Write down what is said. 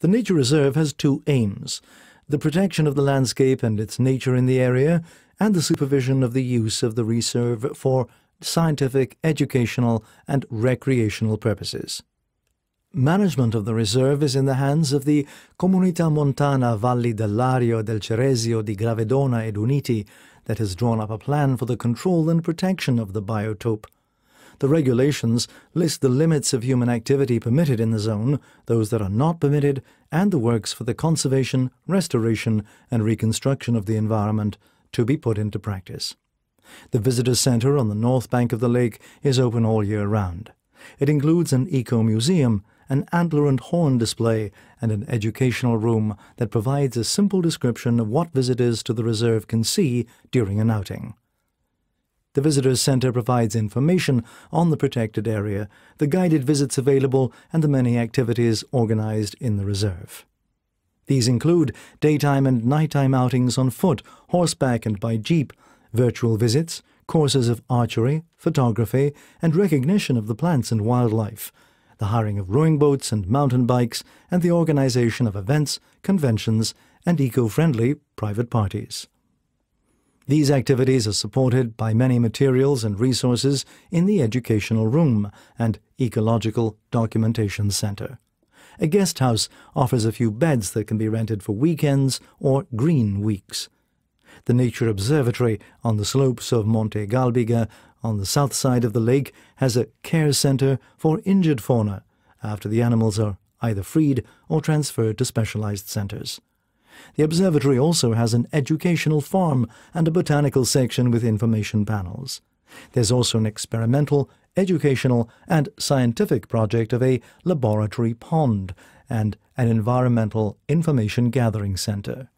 The nature reserve has two aims the protection of the landscape and its nature in the area, and the supervision of the use of the reserve for scientific, educational, and recreational purposes. Management of the reserve is in the hands of the Comunità Montana Valli dell'Ario, del Ceresio, di Gravedona ed Uniti that has drawn up a plan for the control and protection of the biotope. The regulations list the limits of human activity permitted in the zone, those that are not permitted, and the works for the conservation, restoration, and reconstruction of the environment to be put into practice. The visitor center on the north bank of the lake is open all year round. It includes an eco museum, an antler and horn display, and an educational room that provides a simple description of what visitors to the reserve can see during an outing. The Visitors Centre provides information on the protected area, the guided visits available, and the many activities organised in the reserve. These include daytime and nighttime outings on foot, horseback, and by jeep, virtual visits, courses of archery, photography, and recognition of the plants and wildlife, the hiring of rowing boats and mountain bikes, and the organisation of events, conventions, and eco friendly private parties. These activities are supported by many materials and resources in the Educational Room and Ecological Documentation Center. A guest house offers a few beds that can be rented for weekends or green weeks. The Nature Observatory on the slopes of Monte Galbiga on the south side of the lake has a care center for injured fauna after the animals are either freed or transferred to specialized centers. The observatory also has an educational farm and a botanical section with information panels. There's also an experimental, educational, and scientific project of a laboratory pond and an environmental information gathering center.